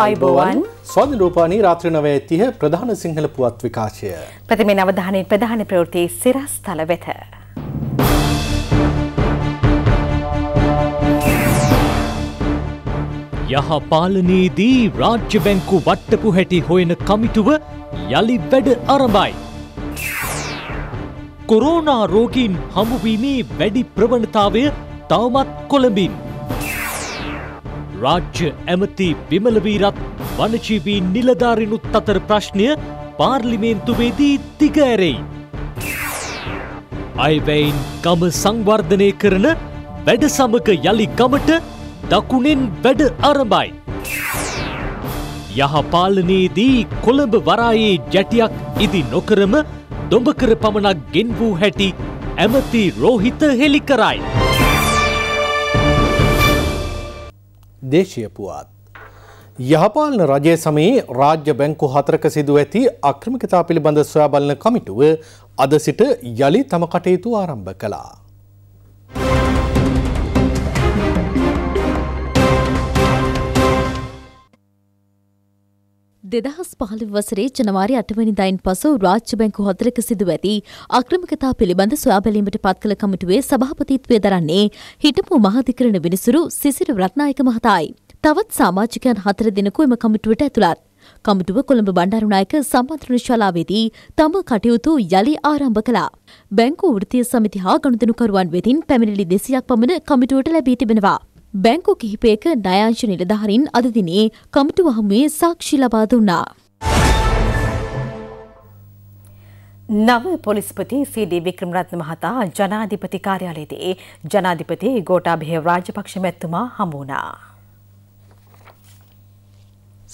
අයිබෝවන් ස්වාධ රූපානී රාත්‍ර නවය තිය ප්‍රධාන සිංහල පුවත් විකාශය. ප්‍රතිමේ නවධානයෙන් ප්‍රධාන ප්‍රවෘතිය සිරස් තල වෙත. යහ පාලනයේදී රාජ්‍ය බැංකු වට්ටපු හැටි හොයන කමිටුව යළි වැඩ අරබයි. කොරෝනා රෝගීන් හමුවීමේ වැඩි ප්‍රවණතාවය තවමත් කොළඹින්. රාජ්‍ය ඇමති විමලවීරත් වනජීවී නිලධාරිනුත් අතර ප්‍රශ්නය පාර්ලිමේන්තුවේදී දිග ඇරෙයි. අයවැයින් ගම සංවර්ධනය කරන වැඩ සමක යළි ගමට දකුණෙන් වැඩ අරබයි. යහපාලනයේදී කොළඹ වරායේ ජැටියක් ඉදි නොකරම දොඹකර පමණක් ගෙන් වූ හැටි ඇමති රෝහිත හෙළි කරයි. දේශය පුවත්. යහපාලන රජය සමයේ රාජ්‍ය බැංකු හතරක සිදු ඇති අක්‍රමිකතා පිළිබඳ සොයා බලන කමිටුව අද සිට යළි තම කටයුතු ආරම්භ කලා. දෙදහස් පහළ වසරේ ජනවාරි අටවැනිදායින් පසු රාජ්‍ය බැංකු හතරක සිදු ඇති අක්‍රමිකතා පිළිබඳ සොයාබැලීමට පත් කළ කමිටුවේ සභාපතිත්වය දරන්නේ හිටපු මහධිකරණ විනිසුරු සිසිර රත්නායක මහතායි. තවත් සාමාජිකයන් හතර දෙනෙකු එම කමිටුවට ඇතුළත්. කමිටුව කොළඹ බණ්ඩාරුනායක සම්මන්ත්‍රණ ශාලාවේදී තම කටයුතු යළි ආරම්භ කළා. බැංකු වෘත්තීය සමිති හා ගනුදෙනුකරුවන් වෙතින් පැමිණිලි දෙසියක් පමණ කමිටුවට ලැබී තිබෙනවා. බැංකු කිහිපයක ණයාංශ නිලධාරීන් අද දිනේ කමිටු වහමුවේ සාක්ෂි ලබා දුන්නා. නව පොලිස්පති සීඩී වික්‍රමරත්න මහතා ජනාධිපති කාර්යාලයේදී ජනාධිපති ගෝඨාභය රාජපක්ෂ මැතිතුමා හමු වුණා.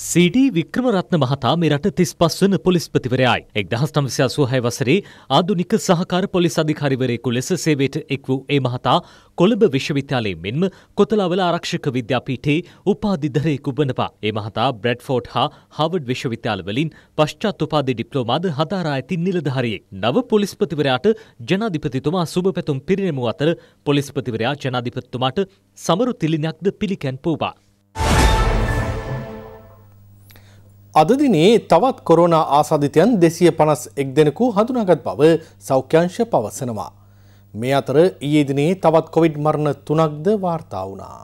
CD වික්‍රමරත්න මහතා මේ රට 35 වන පොලිස්පතිවරයායි. 1986 වසරේ ආදුනික සහකාර පොලිස් අධිකාරිවරයෙකු ලෙස සේවයට එක් වූ ඒ මහතා කොළඹ විශ්වවිද්‍යාලයේ මෙන්ම කොතලාවල ආරක්ෂක විද්‍යාපීඨයේ උපාධිධරයෙකු වනවා. ඒ මහතා බ්‍රැඩ්ෆෝර්ඩ් හා හාවර්ඩ් විශ්වවිද්‍යාල වලින් පශ්චාත් උපාධි ඩිප්ලෝමාද හදාරා ඇති නිලධාරියෙක්. නව පොලිස්පතිවරයාට ජනාධිපතිතුමා සුබපැතුම් පිරිනැමු අතර පොලිස්පතිවරයා ජනාධිපතිතුමාට සමරු තිලිනක්ද පිළිකැන් පෝවා. අද දිනේ තවත් කොරෝනා ආසාධිතයන් දෙසිය පනස් එක් දෙනෙකු හඳුනාගත් බව සෞඛ්‍යංශ පවසනවා. මේ අතර ඊයේ දිනේ තවත් කොවිඩ් මරණ තුනක්ද වාර්තා වුණා.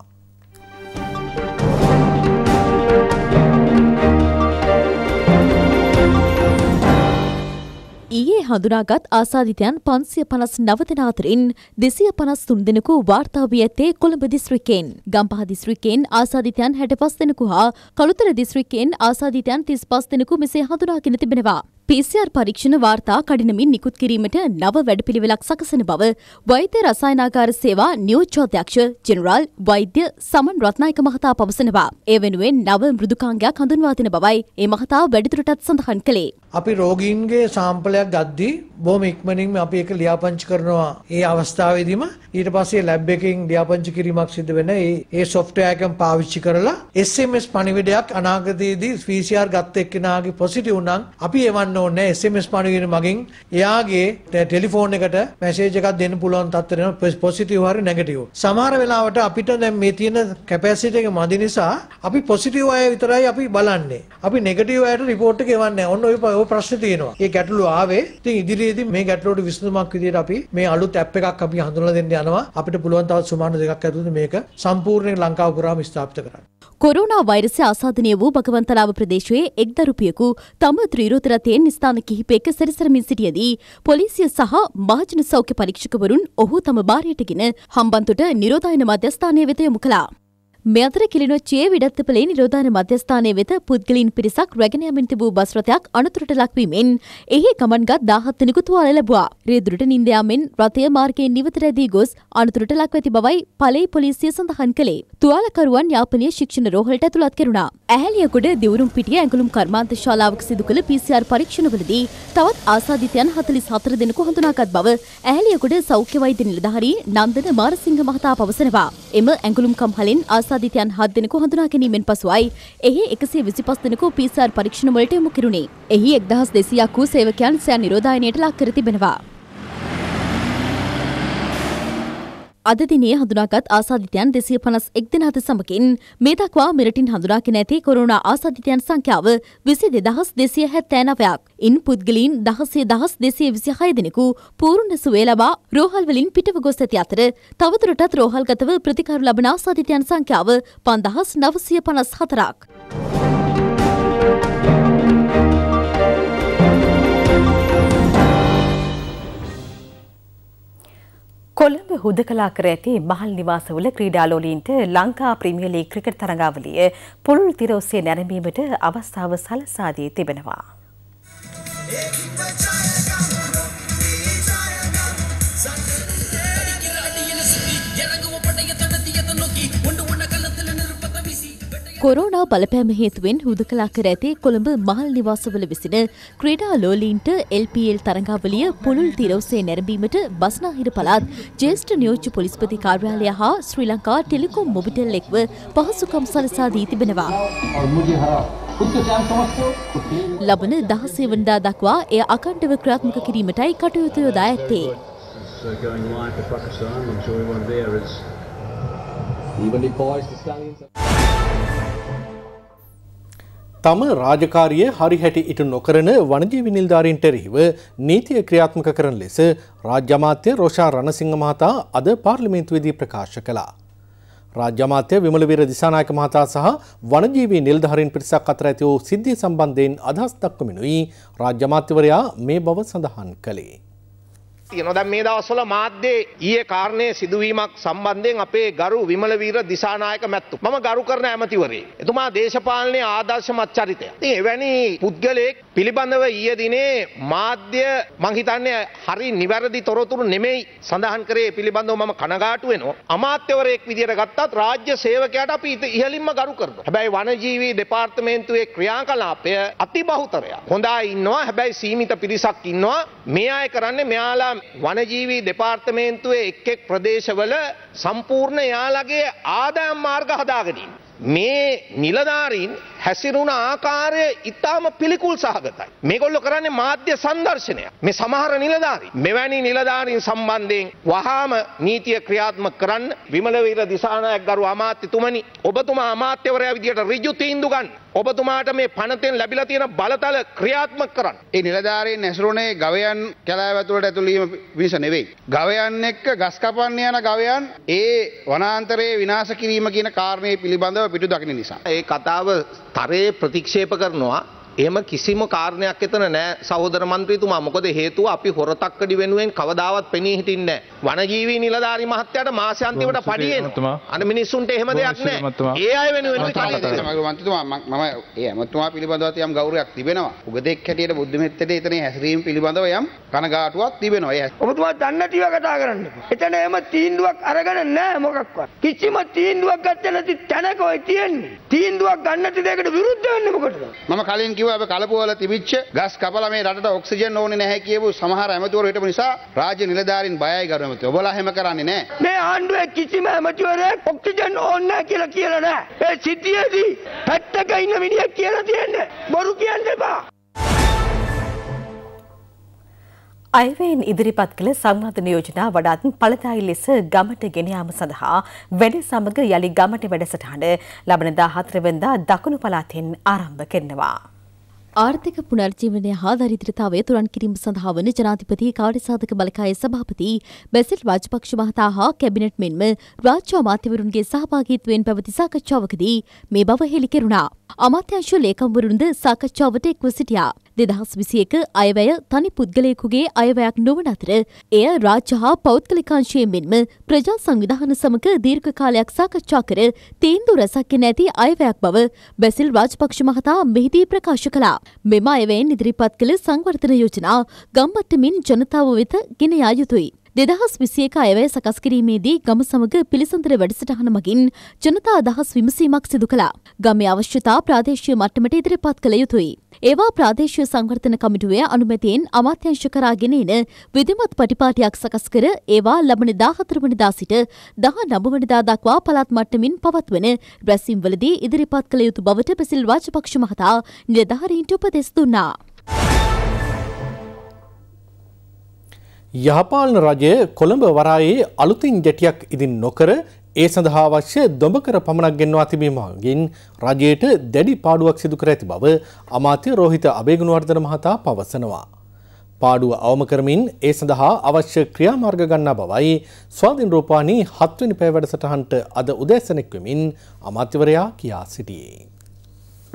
ඊයේ හඳුනාගත් ආසාධිතයන් පන්සිය පනස් නවතන අතරින් දෙසිය පනස් තුන් දෙනෙකු වාර්තා වී ඇත්තේ කොළඹ දිස්ත්‍රික්කෙන්. ගම්පහ දිස්ත්‍රික්කෙන් ආසාධිතයන් හැට පස් දෙනෙකු හා කළුතර දිස්ත්‍රික්කෙන් ආසාධිතයන් තිස් පස් දෙනෙකු මෙසේ හඳුනාගෙන තිබෙනවා. PCR පරීක්ෂණ වාර්තා කඩිනමින් නිකුත් කිරීමට නව වැඩපිළිවෙලක් සකසන බව වෛද්‍ය රසායනාගාර සේවා නියෝජ්‍යාධ්‍යක්ෂ ජෙනරාල් වෛද්‍ය සමන් රත්නායක මහතා පවසනවා. ඒ වෙනුවෙන් නව මෘදුකාංගයක් හඳුන්වා දෙන බවයි ඒ මහතා වැඩිදුරටත් සඳහන් කළේ. අපි රෝගීන්ගේ සාම්පලයක් ගද්දී බොහොම ඉක්මනින් අපි ඒක ලියාපදිංචි කරනවා. ඒ අවස්ථාවේදීම ඊට පස්සේ ලැබ් එකකින් ලියාපදිංචි කිරීමක් සිදු වෙන ඒ ඒ software එකෙන් පාවිච්චි කරලා SMS පණිවිඩයක් අනාගතයේදී PCR ගත්ත එක්කෙනාගේ පොසිටිව් නම් අපි එවන් දාන්න ඕනේ SMS පණුවින මගින් එයාගේ ටෙලිෆෝන් එකට මැසේජ් එකක් දෙන්න පුළුවන් තත්ත්වෙ වෙනවා පොසිටිව් හරි නෙගටිව්. සමහර වෙලාවට අපිට දැන් මේ තියෙන කැපැසිටි එක මදි නිසා අපි පොසිටිව් අය විතරයි අපි බලන්නේ. අපි නෙගටිව් අයට රිපෝට් එක එවන්නේ ඔන්න ඔය ඔය ප්‍රශ්නේ තියෙනවා. ඒ ගැටලුව ආවේ. ඉතින් ඉදිරියේදී මේ ගැටලුවට විසඳුමක් විදියට අපි මේ අලුත් ඇප් එකක් අපි හඳුනලා දෙන්න යනවා. අපිට පුළුවන් තවත් සුමාන දෙකක් ඇතුළත මේක සම්පූර්ණයෙන් ලංකාව පුරාම ස්ථාපිත කරන්න. ಕೊರೋನಾ ವೈರಸ್ ಆಸಾದನೆಯು ಭಗವಂತಲಾವ ಪ್ರದೇಶವೇ ಎಗ್ದರುಪಿಯಕು ತಮ್ಮ ತ್ರಿರೋಧರತೆಯನ್ನು ಸ್ಥಾನ ಕಿಹಿಪೇಕ ಸರಿಸರಮಿಸಿಟಿಯದಿ ಪೊಲೀಸಿಯ ಸಹ ಮಹಾಜನ ಸೌಖ್ಯ ಪರೀಕ್ಷಕವರುನ್ ಒಹು ತಮ್ಮ ಬಾರೇಟಗಿನ ಹಂಬಂತುಟ ನಿರೋಧಾಯನ ಮಧ್ಯಸ್ಥಾನೀಯ ವಿತಯ ಮುಖಲ මෙතර කිලිනොච්චයේ විඩත්තපලේ නිරෝධාන මධ්‍යස්ථානය වෙත පුද්ගලින් පිරිසක් රැගෙන යමින් තිබූ බස් රථයක් අනතුරට ලක්වීමෙන් එහි ගමන්ගත් 17 දෙනෙකු තුවාල ලැබුවා. රියදුරට නිඳ යාමෙන් රථය මාර්ගයෙන් නිවත රැදී ගොස් අනතුරට ලක්ව ඇති බවයි පලේ පොලිසිය සඳහන් කළේ. තුවාලකරුවන් යාපනීය ශික්ෂණ රෝහලට ඇතුළත් කෙරුණා. ඇහැලියගොඩ දෙවුරුම් පිටිය ඇඟලුම් කර්මාන්ත ශාලාවක සිදු කළ PCR පරීක්ෂණවලදී තවත් ආසාදිතයන් 44 දෙනෙකු හඳුනාගත් බව ඇහැලියගොඩ සෞඛ්‍ය වෛද්‍ය නිලධාරී නන්දන මාරසිංහ මහතා පවසනවා. එම ඇඟලුම්කම් හලෙන් ආසා සාධිතයන් හත් දෙනෙකු හඳුනා ගැනීමෙන් පසුවයි එහි එකසේ විසි පස් දෙනෙකු පිසාර් පරීක්ෂණවලට යොමු කිරුණේ. එහි එක්දහස් දෙසියක් වූ සේවකයන් සෑ නිරෝධායනයට ලක් කර තිබෙනවා. අද දිනේ හඳුනාගත් ආසාධිතයන් දෙසිය පනස් එක්දෙන හත සමකින් මේ දක්වා මෙරටින් හඳුනාගෙන ඇති කොරුණා ආසාධිතයන් සංඛ්‍යාව විසි දෙදහස් දෙසිය හැත්තෑනවයක්. ඉන් පුද්ගලීන් දහසේ දහස් දෙසිය විසි හයදෙනෙකු පූරුණ සුවේ ලබා රෝහල්වලින් පිටව ගොස් ඇති අතර තවතුරටත් රෝහල්ගතව ප්‍රතිකරු ලබන ආසාධිතයන් සංඛ්‍යාව පන්දහස් නවසය පනස් හතරක්. අද හුදකලා කර ඇති මහල් නිවාසවල ක්‍රීඩාලෝලීන්ට ලංකා ප්‍රීමියර් ලීග් ක්‍රිකට් තරඟාවලිය පුළුල් තිර ඔස්සේ නැරඹීමට අවස්ථාව සලසා දී තිබෙනවා. කොරෝනා බලපෑම හේතුවෙන් හුදකලා කර ඇති කොළඹ මහල් නිවාසවල විසින ක්‍රීඩා ලෝලීන්ට LPL තරඟාවලිය පුළුල් තිරවසේ නැරඹීමට බස්නාහිර පළාත් ජ්‍යෙෂ්ඨ නියෝජ්‍ය පොලිස්පති කාර්යාලය හා ශ්‍රී ලංකා ටෙලිකොම් මොබිටෙල් එක්ව පහසුකම් සලසා දී තිබෙනවා. ලබන දහසේ වනදා දක්වා එය අකණ්ඩව ක්‍රියාත්මක කිරීමටයි කටයුතු යොදා ඇත්තේ. Even if boys, the stallions are... තම රාජකාරිය හරි හැටි ඉටු නොකරන වනජීවි නිල්ධාරීන්ට එරෙහිව නීතිය ක්‍රියාත්මක කරන ලෙස රාජ්‍ය අමාත්‍ය රෝෂා රණසිංහ මහතා අද පාර්ලිමේන්තුවේදී ප්‍රකාශ කළා. රාජ්‍ය අමාත්‍ය විමල වීර දිසානායක මහතා සහ වනජීවි නිල්ධාරීන් පිරිසක් අතර ඇති වූ සිද්ධිය සම්බන්ධයෙන් අදහස් දක්වමිනුයි රාජ්‍ය අමාත්‍යවරයා මේ බව සඳහන් කළේ. තියෙනවා. දැන් මේ දවස්වල මාධ්‍යයේ ඊයේ කාරණේ සිදුවීමක් සම්බන්ධයෙන් අපේ ගරු විමලවීර දිසානායක මැත්තු මම ගරු කරන ඇමතිවරේ. එතුමා දේශපාලනයේ ආදර්ශමත් චරිතය. ඉතින් එවැනි පුද්ගලයෙක් පිළිබඳව ඊයේ දිනේ මාධ්‍ය මං හිතන්නේ හරි නිවැරදි තොරතුරු නෙමෙයි සඳහන් කරේ පිළිබඳව මම කනගාටු වෙනවා. අමාත්‍යවරයෙක් විදියට ගත්තත් රාජ්‍ය සේවකයාට අපි ඉහලින්ම ගරු කරනවා. හැබැයි වනජීවී දෙපාර්තමේන්තුවේ ක්‍රියාකලාපය අතිබහුතරයක්. හොඳයි ඉන්නවා හැබැයි සීමිත පිරිසක් ඉන්නවා. මේ අය කරන්නේ මෙයාලා නිසා වනජීවී දෙපාර්තමේන්තුවේ එක් එක් ප්‍රදේශවල සම්පූර්ණ යාලගේ ආදායම් මාර්ග හදාගනින්. මේ නිලධාරීන් හැසිරුණ ආකාරය ඉතාම පිළිකුල් සහගතයි. මේගොල්ලො කරන්නේ මාධ්‍ය සංදර්ශනය. මේ සමහර නිලධාරී. මෙවැනි නිලධාරීන් සම්බන්ධයෙන් වහාම නීතිය ක්‍රියාත්මක කරන්න විමලවීර දිසානායක ගරු අමාත්‍යතුමනි ඔබතුමා අමාත්‍යවරයා විදියට ඍජු තීන්දුව ගන්න. ඔබතුමාට මේ පනතෙන් ලැබිලා තියෙන බලතල ක්‍රියාත්මක කරන්න. ඒ නිලධාරීන් නැසරුනේ ගවයන් කැලෑව ඇතුළට ඇතුළීම පිණිස නෙවෙයි. ගවයන් එක්ක ගස් කපන්න යන ගවයන් ඒ වනාන්තරයේ විනාශ කිරීම කියන කාරණේ පිළිබඳව පිටු දකින නිසා. ඒ කතාව තරයේ ප්‍රතික්ෂේප කරනවා එහෙම කිසිම කාරණයක් එතන නෑ සහෝදර മന്ത്രിතුමා. මොකද හේතුව අපි හොරතක්කඩි වෙනුවෙන් කවදාවත් පෙනී හිටින්නේ නෑ. වනජීවී නිලධාරි මහත්තයාට මාසෙ අන්තිමට පඩි එනවා. අර මිනිස්සුන්ට එහෙම දෙයක් නෑ. ඒ අය වෙනුවෙන් මන්ත්‍රීතුමා මම ඒ අමතුමා පිළිබඳව යම් ගෞරවයක් තිබෙනවා. උගදෙක් හැටියට බුද්ධ මෙත්තේ එතන හැසිරීම පිළිබඳව යම් කනගාටුවක් තිබෙනවා. ඒ ඔබතුමා දන්නටිව කතා කරන්න. එතන එහෙම තීන්දුවක් අරගෙන නෑ මොකක්වත්. කිසිම තීන්දුවක් ගත්තේ නැති තැනක ඔය තියෙන්නේ. තීන්දුවක් ගන්නටි දෙයකට විරුද්ධ වෙන්නේ මොකටද? මම කලින් කිව්වා කිව්ව අපේ කලපුවල තිබිච්ච ගස් කපලා මේ රටට ඔක්සිජන් ඕනේ නැහැ කියපු සමහර ඇමතිවරු හිටපු නිසා රාජ්‍ය නිලධාරීන් බයයි ගරු ඇමතිවරු. ඔබලා එහෙම කරන්නේ නැහැ. මේ ආණ්ඩුවේ කිසිම ඇමතිවරයෙක් ඔක්සිජන් ඕනේ නැහැ කියලා කියලා නැහැ. ඒ සිටියේදී පැත්තක ඉන්න මිනිහෙක් කියලා තියන්නේ. බොරු කියන්න එපා. අයවයෙන් ඉදිරිපත් කළ සංවර්ධන යෝජනා වඩාත් ඵලදායි ලෙස ගමට ගෙන යාම සඳහා වැඩ සමග යලි ගමට වැඩසටහන ලබන 14 වෙනිදා දකුණු පළාතෙන් ආරම්භ කරනවා. ආර්ථික පුනර්ජීවනය හා දරිද්‍රතාවය තුරන් කිරීම සඳහා වන ජනාධිපති කාර්යසාධක බලකායේ සභාපති බැසිල් රාජපක්ෂ මහතා හා කැබිනට් මෙන්ම රාජ්‍ය අමාත්‍යවරුන්ගේ සහභාගීත්වයෙන් පැවති සාකච්ඡාවකදී මේ බව හෙළි කෙරුණා. අමාත්‍යංශ ලේකම්වරුන්ද සාකච්ඡාවට එක්ව සිටියා. දෙදහස් විසි එක අයවැය තනි පුද්ගලයෙකුගේ අයවැයක් නොවන අතර එය රාජ්‍ය හා පෞද්ගලිකාංශයේ මෙන්ම ප්‍රජා සංවිධාන සමග දීර්ඝ කාලයක් සාකච්ඡා කර තීන්දු රැසක් ගෙන ඇති අයවැයක් බව බැසිල් රාජපක්ෂ මහතා මෙහිදී ප්‍රකාශ කළා. මෙම අයවැයෙන් ඉදිරිපත් කළ සංවර්ධන යෝජනා ගම්බට්ටමින් ජනතාව වෙත ගෙන යා යුතුයි. දෙදහස් විසියක අයවැය සකස් කිරීමේදී ගම සමග පිළිසඳර වැඩසටහන මගින් ජනතා අදහස් විමසීමක් සිදු කළා. ගමේ අවශ්‍යතා ප්‍රාදේශීය මට්ටමට ඉදිරිපත් කළ යුතුයි. ඒවා ප්‍රාදේශීය සංවර්ධන කමිටුවේ අනුමැතියෙන් අමාත්‍යංශ කරාගෙන එන විධිමත් පටිපාටියක් සකස් කර ඒවා ලබන 14 වනදා සිට 19 වනදා දක්වා පළාත් මට්ටමින් පවත්වන රැස්වීම්වලදී ඉදිරිපත් කළ යුතු බවට පැසිල් රාජපක්ෂ මහතා නිලධාරීන්ට උපදෙස් දුන්නා. යහපාලන රජය කොළඹ වරායේ අලුතින් ගැටියක් ඉදින් නොකර ඒ සඳහා අවශ්‍ය දොඹකර පමණක් ගෙන්වා තිබීමගින් රජයට දැඩි පාඩුවක් සිදු කර ඇති බව අමාත්‍ය රෝහිත අබේගුණවර්ධන මහතා පවසනවා. පාඩුව අවම කරමින් ඒ සඳහා අවශ්‍ය ක්‍රියාමාර්ග ගන්නා බවයි ස්වාධීන් රූපානී හත්වනි පැය වැඩසටහන්ට අද උදෑසනෙක් වෙමින් අමාත්‍යවරයා කියා සිටියේ.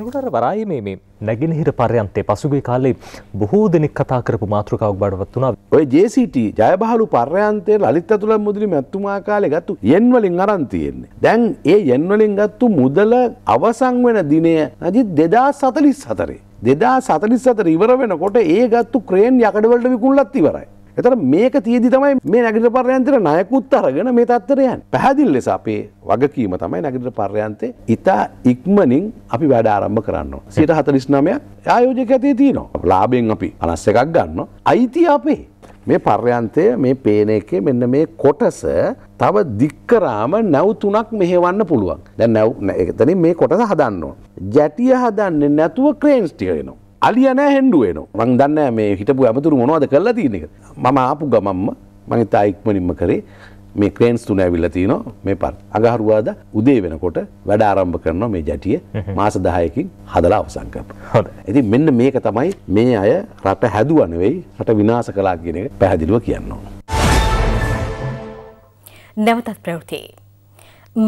එකට අර වරායේ මේ මේ නැගෙනහිර පරයන්තේ පසුගිය කාලේ බොහෝ දෙනෙක් කතා කරපු මාතෘකාවක් බඩවත් වුණා. ඔය JCT ජයබහලු පරයන්තේ ලලිත් අතුලන් මුදලි මැතුමා කාලේ ගත්තු යෙන් වලින් අරන් තියෙන්නේ. දැන් ඒ යෙන් වලින් ගත්තු මුදල අවසන් වෙන දිනය අජි 2044. 2044 ඉවර වෙනකොට ඒ ගත්තු ක්‍රේන් යකඩ වලට විකුණලත් ඉවරයි. එතර මේක තියදි තමයි මේ නැගිට පර්යන්තර නයකුත් අරගෙන මේ තත්තරයන් පැහදිල් ලෙස අපේ වගකීම තමයි නැගිට පර්යන්තේ ඉතා ඉක්මනින් අපි වැඩ ආරම්භ කරන්න. සිට හතලිස් නමයක් ආයෝජක ඇතේ තියනවා ලාබෙන් අපි අනස්ස එකක් ගන්න අයිති අපේ. මේ පර්යන්තය මේ පේන එකේ මෙන්න මේ කොටස තව දික්කරාම නැව් තුනක් මෙහෙවන්න පුළුවන් දැ නැව් එතන මේ කොටස හදන්න. ජැටිය හදන්නේ නැතුව ක්‍රේන්ස්ටිය වෙනවා. අලියනෑ හෙන්ඩුවේන මං දන්න මේ හිටපු ඇමතුරු මොනවද කරලා තියනෙක මම ආපු ගමම්ම මනිතා ඉක්මනින්ම කරේ මේ ක්‍රේන්ස් තුන ඇවිල්ල තියන මේ පත් අගහරුවාද උදේ වෙනකොට වැඩ ආරම්භ කරන මේ ජැටිය මාස දහයකින් හදලා අවසංකප ඇති මෙන්න මේක තමයි මේ අය රට හැදුවනවෙයි රට විනාස කලාගෙනක පැහැදිලුව කියන්නවා. නැවතත් ප්‍රවෘතියේ.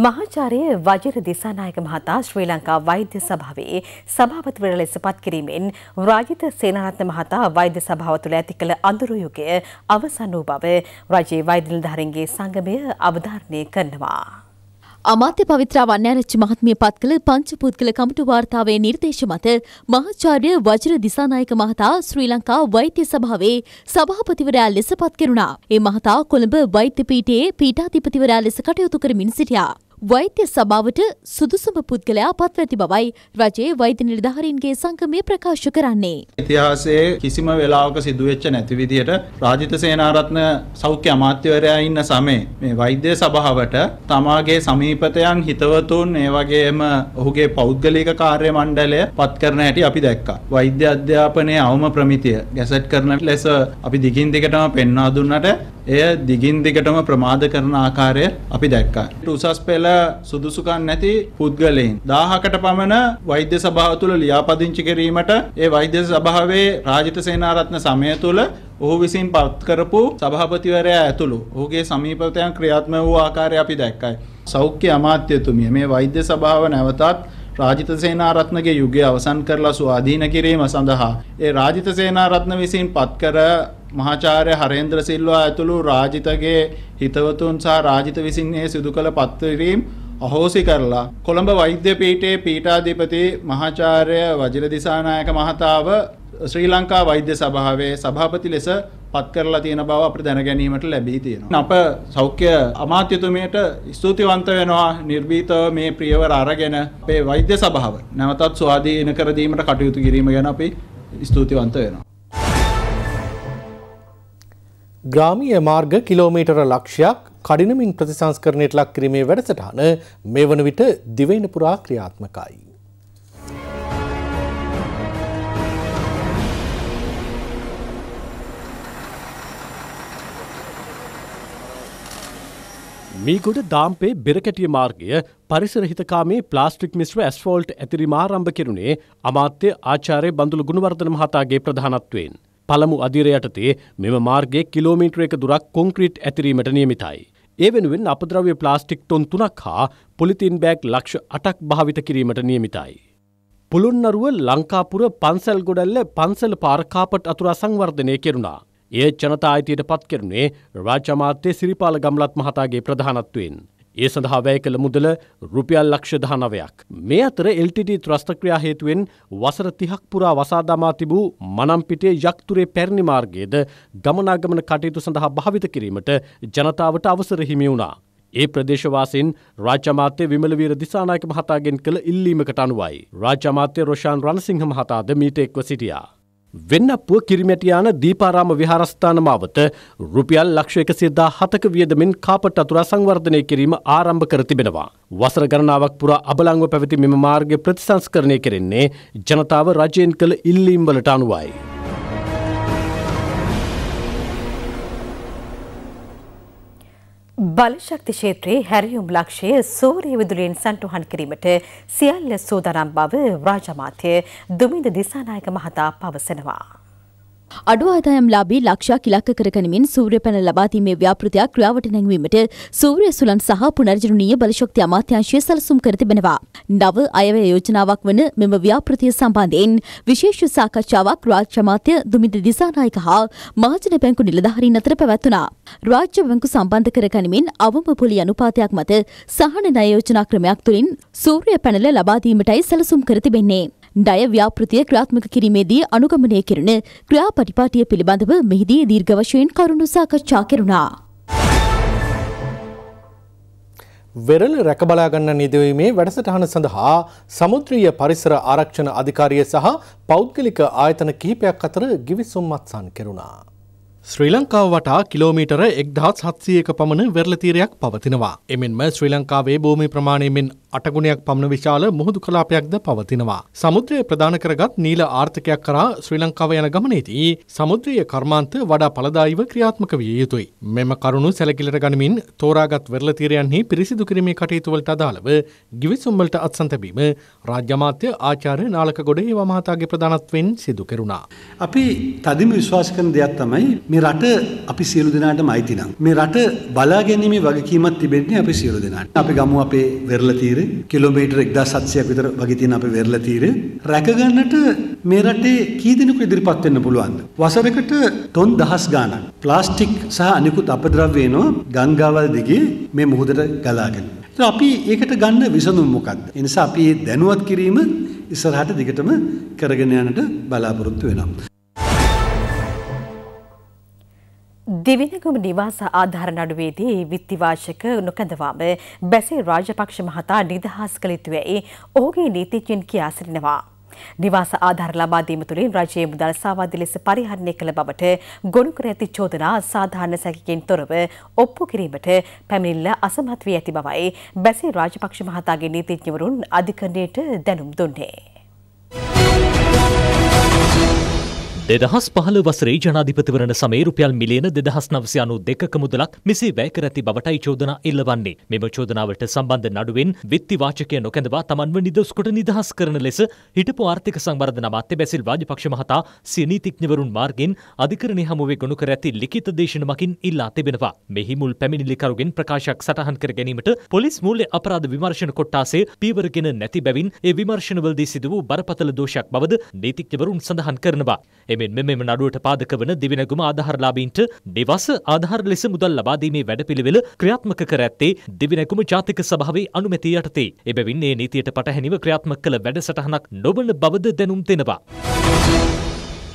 මහාචාර්ය වජිර දිසානායක මහතා ශ්‍රී ලංකා වෛද්‍ය සභාවේ සභාපතිවරයා ලෙස පත්කිරීමෙන් රාජිත සේනාරත්න මහතා වෛද්‍ය සභාව තුළ ඇති කළ අඳුරු යුගය අවසන් වූ බව රජයේ වෛද්‍ය නිලධාරීන්ගේ සංගමය අවධාරණය කරනවා. අමාත්‍ය පවිත්‍ර වන්‍යාරච්චි මහත්මිය පත් කළ පංචපුද්ගල කමිටු වාර්තාවේ නිර්දේශ මත මහාචාර්ය වජිර දිසානායක මහතා ශ්‍රී ලංකා වෛද්‍ය සභාවේ සභාපතිවරයා ලෙස පත් කෙරුණා. ඒ මහතා කොළඹ වෛද්‍ය පීඨයේ පීඨාධිපතිවරයා ලෙස කටයුතු කරමින් සිටියා. වෛද්‍ය සභාවට සුදුසුම පුද්ගලයා පත්වැති බවයි රජයේ වෛද්‍ය නිර්ධාරීන්ගේ සංගමය ප්‍රකාශ කරන්නේ. ඉතිහාසයේ කිසිම වෙලාවක සිදුවෙච්ච නැති විදිහට රාජිත සේනාරත්න සෞඛ්‍ය අමාත්‍යවරයා ඉන්න සමයේ මේ වෛද්‍ය සභාවට තමාගේ සමීපතයන් හිතවතුන් ඒ වගේම ඔහුගේ පෞද්ගලික කාර්ය මණ්ඩලය පත් කරන හැටි අපි දැක්කා. වෛද්‍ය අධ්‍යාපනයේ අවම ප්‍රමිතිය ගැසට් කරන ලෙස අපි දිගින් දිගටම පෙන්වා දුන්නට එය දිගින් දිගටම ප්‍රමාද කරන ආකාරය අපි දැක්කා. උසස් පෙළ සුදුසුකම් නැති පුද්ගලයන් 1000කට පමණ වෛද්‍ය සභාව තුළ ලියාපදිංචි කිරීමට ඒ වෛද්‍ය සභාවේ රාජිත සේනාරත්න සමය තුළ ඔහු විසින් පත් කරපු සභාපතිවරයා ඇතුළු ඔහුගේ සමීපතයන් ක්‍රියාත්මක වූ ආකාරය අපි දැක්කයි. සෞඛ්‍ය අමාත්‍යතුමිය මේ වෛද්‍ය සභාව නැවතත් රාජිත සේනාරත්නගේ යුගය අවසන් කරලා ස්වාධීන කිරීම සඳහා ඒ රාජිත සේනාරත්න විසින් පත් කර මහාචාර්ය හරේන්ද්‍ර සිල්වා ඇතුළු රාජිතගේ හිතවතුන් සහ රාජිත විසින් ඒ සිදු කළ පත්කිරීම් අහෝසි කරලා කොළඹ වෛද්‍ය පීඨයේ පීඨාධිපති මහාචාර්ය වජිරදිසානායක මහතාව ශ්‍රී ලංකා වෛද්‍ය සභාවේ සභාපති ලෙස පත් කරලා තියෙන බව අපිට දැන ගැනීමට ලැබී තියෙනවා. අප සෞඛ්‍ය අමාත්‍යතුමියට ස්තුතිවන්ත වෙනවා නිර්භීතව මේ ප්‍රියවර අරගෙන අපේ වෛද්‍ය සභාව නැවතත් ස්වාධීන කර දීමට කටයුතු කිරීම ගැන අපි ස්තුතිවන්ත වෙනවා. ග්‍රාමීය මාර්ග කිලෝමීටර ලක්ෂයක් කඩිනමින් ප්‍රතිසංස්කරණයට ලක් කිරීමේ වැඩසටහන මේ වන විට දිවයින පුරා ක්‍රියාත්මකයි. මීගොඩ දාම්පේ බෙරකැටිය මාර්ගය පරිසරහිතකාමේ ප්ලාස්ටික් මිශ්‍ර ඇස්ෆෝල්ට් ඇතිරිමා රම්භ කෙරුණේ අමාත්‍ය ආචාරය බඳුළු ගුණවර්ධන මහතාගේ ප්‍රධානත්වයෙන්. පළමු අධිර යටතේ මෙම මාර්ගයේ කිලෝමීටර එක දුරක් කොන්ක්‍රීට් ඇතිරීමට නියමිතයි. ඒ වෙනුවෙන් අපද්‍රව්‍ය ප්ලාස්ටික් ටොන් තුනක් හා පොලිතින් බෑග් ලක්ෂ අටක් භාවිත කිරීමට නියමිතයි. පුළොන්නරුව ලංකාපුර පන්සල් ගොඩල්ල පන්සල පාරකාපට් අතුර සංවර්ධනය කෙරුණා. ඒ ජනතා අයිතියට පත් කෙරුණේ රාජමාත්‍යය සිරිපාල ගම්ලත් මහතාගේ ප්‍රධානත්වෙන්. ඒ සඳහා වැය කළ මුදල රුපියල් ලක්ෂ දහනවයක්. මේ අතර LTT ත්‍රස්ථක්‍රියා හේතුවෙන් වසර තිහක් පුරා වසාදමා තිබූ මනම්පිටේ යක්තුරේ පැරණි මාර්ගයේද ගමනාගමන කටයුතු සඳහා භාවිත කිරීමට ජනතාවට අවසර හිමි වුණා. ඒ ප්‍රදේශවාසින් රාජ්‍යමාත්‍ය විමලවීර දිසානායක මහතාගෙන් කළ ඉල්ලීමකට අනුවයි. රාජ්‍යමාත්‍ය රොෂාන් රණසිංහ මහතාද මීට එක්ව සිටියා. වෙන්නපුුව කිරිමැටියාන දීපාරාම විහාරස්ථාන මාවත රුපියල් ලක්ෂ එකසිදා හතක වියදමින් කාපට අතුරා සංවර්ධනය කිරීම ආරම්භ කර තිබෙනවා. වසර ගණනාවක් පුරා අබලංව පැවති මෙම මාර්ග ප්‍රතිසංස්කරණය කෙරෙන්නේ ජනතාව රජයෙන් කළ ඉල්ලීම්වලට අනුවයි. බලශක්ති ක්ෂේත්‍රයේ හැරියුම් ලක්ෂය සූරිය විදුලියෙන් සන්ටුහන් කිරීමට සියල්ල සූදානම් බව රාජමාත්‍ය දුමින්ද දිසානායක මහතා පවසනවා. අඩු ආදායම් ලාභී ලක්ෂයක් ඉලක්ක කරගනිමින් සූර්ය පැනල ලබා දීමේ ව්‍යාපෘතියක් ක්‍රියාවට නැංවීමට සූර්ය සුලන් සහ පුනර්ජනනීය බලශක්ති අමාත්‍යාංශය සැලසුම් කර තිබෙනවා. නව අයවැය යෝජනාවක් වන මෙම ව්‍යාපෘතිය සම්බන්ධයෙන් විශේෂ සාකච්ඡාවක් රාජ්‍ය අමාත්‍ය දුමිත දිසානායක හා මහජන බැංකු නිලධාරීන් අතර පැවැත්වුණා. රාජ්‍ය බැංකු සම්බන්ධ කරගනිමින් අවම පොලි අනුපාතයක් මත සහන ණය යෝජනා ක්‍රමයක් තුළින් සූර්ය පැනල ලබා දීමටයි සැලසුම් කර තිබෙන්නේ. ණය ව්‍යාපෘතිය ක්‍රියාත්මක කිරීමේදී අනුගමනය කෙරෙන ක්‍රියාපටිපාටිය පිළිබඳව මෙහිදී දීර්ඝ වශයෙන් කරුණු සාකච්ඡා කෙරුණා. වෙරළ රැකබලාගන්න නිදවීමේ වැඩසටහන සඳහා සමුද්‍රීය පරිසර ආරක්ෂණ අධිකාරිය සහ පෞද්ගලික ආයතන කිහිපයක් අතර ගිවිසුම්මත් සන් කෙරුණා. ශ්‍රී ලංකාව වටා කිලෝමීටර එක්දහත් හත්සියක පමණ වෙරලතීරයක් පවතිනවා. එමෙන්ම ශ්‍රී ලංකාවේ භූමි ප්‍රමාණයමෙන් අටගුණයක් පමණ විශාල මුහුදු කලාපයක්ද පවතිනවා. සමුද්‍රය ප්‍රධාන කරගත් නීල ආර්ථකයක් කරා ශ්‍රී ලංකාව යන ගමනේදී සමුද්‍රීය කර්මාන්ත වඩා පළදායිව ක්‍රියාත්මක විය යුතුයි. මෙම කරුණු සැලකිලිට ගනිමින් තෝරාගත් වෙරළ තීරයන්හි පිරිසිදු කිරීමේ කටයුතුවලට අදාළව ගිවිසුම්වලට අත්සන් තැබීම රාජ්‍ය අමාත්‍ය ආචාර්ය නාලකගොඩ ඒවා මහතාගේ ප්‍රධානත්වයෙන් සිදු කෙරුණා. අපි තදිම විශ්වාස කරන දෙයක් තමයි මේ රට අපි සියලු දෙනාටම අයිති නම් මේ රට බලා ගැනීමේ වගකීමක් තිබෙන්නේ අපි සියලු දෙනාට. අපි ගමු අපේ වෙරළ තීරය තීරේ කිලෝමීටර් 1700ක් විතර වගේ තියෙන අපේ වෙරළ තීරය රැකගන්නට මේ රටේ කී දෙනෙකු ඉදිරිපත් වෙන්න පුළුවන්ද? වසරකට ටොන් දහස් ගාණක් ප්ලාස්ටික් සහ අනිකුත් අපද්‍රව්‍ය එනවා ගංගාවල් දිගේ මේ මුහුදට ගලාගෙන. ඉතින් අපි ඒකට ගන්න විසඳුම් මොකක්ද? ඒ නිසා අපි දැනුවත් කිරීම ඉස්සරහට දිගටම කරගෙන යන්නට බලාපොරොත්තු වෙනවා. දිවිනගම නිවාස ආධාර නඩුවේදී විත්තිවාශක නොකඳවාම බැසේ රාජපක්ෂ මහතා නිදහස් කළ යුතුයයි ඔහුගේ නීතිඥයින් කියා සිටිනවා. නිවාස ආධාර ලබා දීම තුළින් රජයේ මුදල් සාවාදී ලෙස පරිහරණය කළ බවට ගොනු කර ඇති චෝදනා සාධාරණ සැකකින් තොරව ඔප්පු කිරීමට පැමිණිල්ල අසමත් වී ඇති බවයි බැසේ රාජපක්ෂ මහතාගේ නීතිඥවරුන් අධිකරණයට දැනුම් දුන්නේ. දෙදහස් පහල වසරේ ජනාධිපතිවරණ සමේ රුපියල් මිලියන දෙදහස් නවසි අනු දෙකක මුදලක් මෙසේ වැය කර ඇති බවටයි චෝදනා එල්ලවන්නේ. මෙම චෝදනාවට සම්බන්ධ නඩුවෙන් විත්තිවාචකය නොකැඳවා තමන්ව නිදොස්කොට නිදහස් කරන ලෙස හිටපු ආර්ථික සංවර්ධන අමාත්‍ය බැසිල් රාජපක්ෂ මහතා සිය නීතිඥවරුන් මාර්ගෙන් අධිකරණය හමුවේ ගොනු කර ඇති ලිඛිත දේශනමකින් ඉල්ලා තිබෙනවා. මෙහි මුල් පැමිණිලිකරුගෙන් ප්‍රකාශයක් සටහන් කර ගැනීමට පොලිස් මූල්‍ය අපරාධ විමර්ශන කොට්ටාසේ පියවරගෙන නැති බැවින් ඒ විමර්ශනවලදී සිදු වූ බරපතල දෝෂයක් බවද නීතිඥවරුන් සඳහන් කරනවා. එම එමෙන් මෙම නඩුවට පාදක වන දිවිනගුම ආධහරලාබීන්ට දෙවස ආධහර ලෙස මුදල් ලබාදීමේ වැඩපිළිවෙල ක්‍රියාත්මක කර ඇත්තේ දිවිනගුම ජාතික සභාවේ අනුමැති යටතේ. එබැවින් ඒ නීතියට පටහැනිව ක්‍රියාත්මක කළ වැඩසටහනක් නොබන බවද දැනුම් දෙනවා.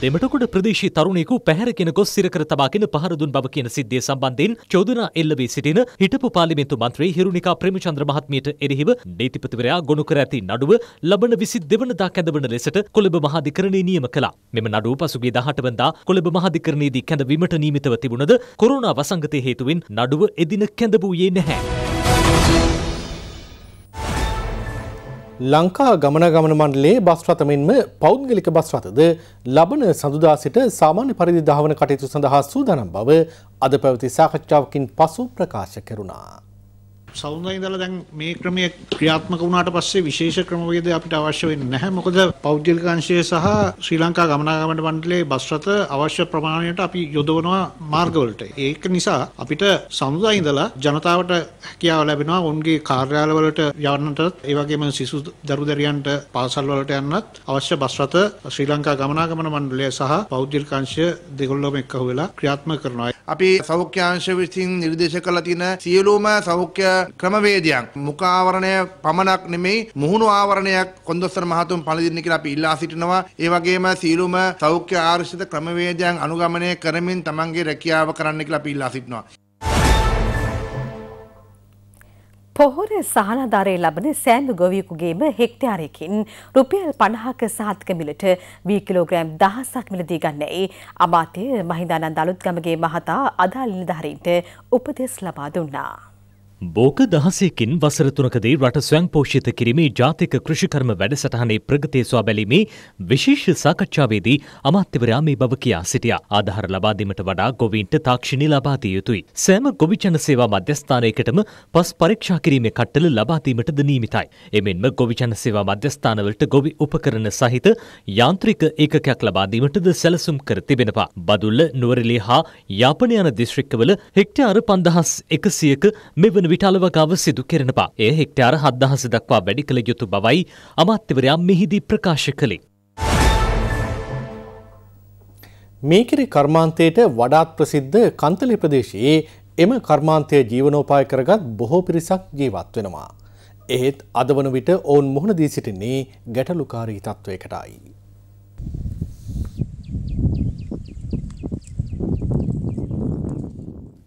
දෙමටකොට ප්‍රදේශී තරුණයෙකු පැහැර කෙනකොස් සිරකර තබාගෙන පහර දුන් බව කියන සිද්ධිය සම්බන්ධයෙන් චෝදනා එල්ල වී සිටින හිටපු පාර්ලිමේන්තු මන්ත්‍රී හිරුණිකා ප්‍රේමචන්ද්‍ර මහත්මියට එරෙහිව නීතිපතිවරයා ගොනු කර ඇති නඩුව ලබන 22 වෙනිදා කැඳවන ලෙසට කොළඹ මහාධිකරණය නියම කළා. මෙම නඩුව පසුගිය 18 වෙනිදා කොළඹ මහාධිකරණයේදී කැඳවීමට නියමිතව තිබුණද කොරෝනා වසංගතය හේතුවෙන් නඩුව එදින කැඳවුවේ නැහැ. ලංකා ගමනගමන මණ්ඩලේ බස් රථමෙන්ම පෞද්ගලික බස් රථද ලබන සඳුදා සිට සාමාන්‍ය පරිදි ධාවන කටයුතු සඳහා සූදානම් බව අද පැවති සාකච්ඡාවකින් පසු ප්‍රකාශ කෙරුණා. සවුන්දා ඉඳලා දැන් මේ ක්‍රමය ක්‍රියාත්මක වුණාට පස්සේ විශේෂ ක්‍රමවේද අපිට අවශ්‍ය වෙන්නේ නැහැ. මොකද පෞද්ගලික අංශය සහ ශ්‍රී ලංකා ගමනාගමන මණ්ඩලයේ බස් රථ අවශ්‍ය ප්‍රමාණයට අපි යොදවනවා මාර්ගවලට. ඒක නිසා අපිට සමුදා ඉඳලා ජනතාවට හැකියාව ලැබෙනවා ඔවුන්ගේ කාර්යාලවලට යන්නටත් ඒ වගේම සිසු දරු දැරියන්ට පාසල් වලට යන්නත් අවශ්‍ය බස් රථ ශ්‍රී ලංකා ගමනාගමන මණ්ඩලය සහ පෞද්ගලික අංශය දෙගොල්ලෝම එක්ක වෙලා ක්‍රියාත්මක කරනවා. අපි සෞඛ්‍ය අංශ විසින් නිර්දේශ කළ තියෙන සියලුම සෞඛ්‍ය ක්‍රමවේදයන් මුඛාවරණය පමණක් නෙමෙයි මුහුණු ආවරණයක් කොන්දොස්තර මහතුන් පළඳින්න කියලා අපි ඉල්ලා සිටිනවා. ඒ වගේම සීලුම සෞඛ්‍ය ආරක්ෂිත ක්‍රමවේදයන් අනුගමනය කරමින් තමන්ගේ රැකියාව කරන්න කියලා අපි ඉල්ලා සිටිනවා. පොහොර සහනාධාරය ලබන සෑම ගොවියෙකුගේම හෙක්ටයාරයකින් රුපියල් පණහාක සාත්ක මිලට වී කිලෝග්‍රෑම් දහසක් මිලදී ගන්නයි අමාත්‍ය මහින්දානන්ද අලුත්ගමගේ මහතා අදාළ නිලධාරීන්ට උපදෙස් ලබා දුන්නා. බෝක දහසයකින් වසරතුනකදී රට ස්වංපෝෂිත කිරීමේ ජාතික කෘෂිකර්ම වැඩසටහනේ ප්‍රගතියස්වා බැලීමේ විශේෂ සාකච්ඡාවේදී අමාත්‍යවරයා මේ බව කියා සිටියා. ආධාර ලබාදීමට වඩා ගොවීන්ට තාක්ෂණි ලබා දිය යුතුයි. සෑම ගොවිජන සේවා මධ්‍යස්ථානයකටම පස් පරීක්ෂා කිරීමේ කට්ටල ලබා දීමටද නියමිතයි. එමෙන්ම ගොවිජන සේවා මධ්‍යස්ථානවලට ගොවි උපකරණ සහිත යාන්ත්‍රික ඒකකයක් ලබා දීමටද සැලසුම් කර තිබෙනවා. බදුල්ල, නුවරඑළිය හා යාපනය යන දිස්ත්‍රික්කවල හෙක්ටයාර 5100ක මෙවන ගමන විටලව ගව සිදු කෙරෙනවා. එය හෙක්ටයාර හත්දහස දක්වා වැඩි කළ යුතු බවයි අමාත්‍යවරයා මෙහිදී ප්‍රකාශ කළේ. මේකෙරි කර්මාන්තයට වඩාත් ප්‍රසිද්ධ කන්තලි ප්‍රදේශයේ එම කර්මාන්තය ජීවනෝපාය කරගත් බොහෝ පිරිසක් ජීවත් වෙනවා. එහෙත් අද වන විට ඔවුන් මුහුණ දී සිටින්නේ ගැටලුකාරී තත්ත්වයකටයි.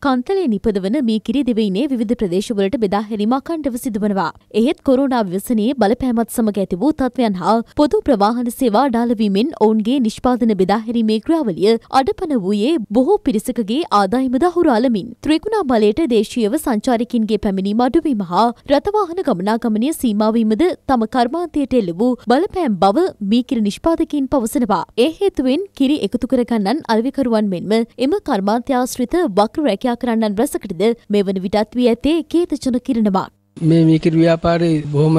කන්තලේ නිපදවන මේ කිරිදෙවයිනේ විධ ප්‍රදේශවලට බෙදාහැරීම අකණ්ඩව සිදුවනවා. එහෙත් කොරෝනා ව්‍යසනයේ බලපෑමත් සමග ඇති වූ තත්ත්වයන් හා පොදු ප්‍රවාහන සේවා ඩාලවීමෙන් ඔවුන්ගේ නිෂ්පාදන බෙදාහැරීමේ ක්‍රියාවලිය අඩපන වූයේ බොහෝ පිරිසකගේ ආදායම දහුරාලමින්. ත්‍රිකුණා බලයට දේශීයව සංචාරකින්ගේ පැමිණීම අඩුවීම හා රථවාහන ගමනාගමනය සීමාවීමද තම කර්මාන්තයට එල්ල වූ බලපෑම් බව මේ කිරි නිෂ්පාදකින් පවසනවා. ඒ හේතුවෙන් කිරි එකතු කරගන්නන් අලවිකරුවන් මෙන්ම එම කර්මාන්තයාශ්‍රිත වක්‍ර රැකියා ක්‍රියා කරන්නන් රැසකටද මේ වන විටත් වී ඇතේ කේතජන කිරණමක්. මේ මේකර ව්‍යාපාරේ බොහොම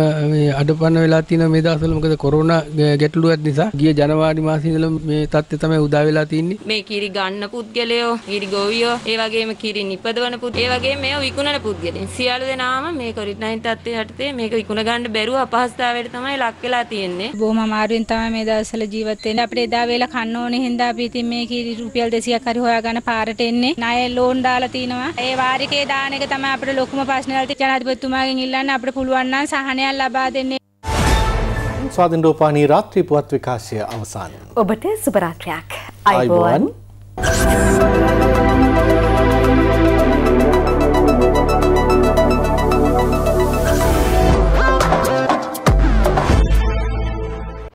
අඩපන්න වෙලා තියෙන මේ දවස්වල මොකද කොරෝනා ගැටලුවක් නිසා ගිය ජනවාරි මාසේ ඉඳලා මේ තත්ත්වය තමයි උදා වෙලා තින්නේ. මේ කිරි ගන්න පුද්ගලයෝ, කිරි ගොවියෝ, ඒ වගේම කිරි නිපදවන පුත්, ඒ වගේම මේ විකුණන පුද්ගලයන් සියලු දෙනාම මේ කොවිඩ්-19 තත්ත්වයේ යටතේ මේක විකුණ ගන්න බැරුව අපහසුතාවයට තමයි ලක් වෙලා තියෙන්නේ. බොහොම අමාරුවෙන් තමයි මේ දවස්වල ජීවත් වෙන්නේ. අපිට එදා වේලා කන්න ඕනේ හින්දා අපි ඉතින් මේ කිරි රුපියල් 200ක් හරි හොයාගෙන පාරට එන්නේ. ණය ලෝන් දාලා තිනවා. ඒ වාරිකේ දාන එක තමයි අපිට ලොකුම ප්‍රශ්නේ. ජනාධිපතිතුමා ජනතාවගෙන් ඉල්ලන්න අපට පුළුවන් නම් සහනයක් ලබා දෙන්න. ස්වාධීන රූපවාහිනී රාත්‍රී පුවත් විකාශය අවසන්. ඔබට සුබ රාත්‍රියක්. අයබෝවන්. Thank you.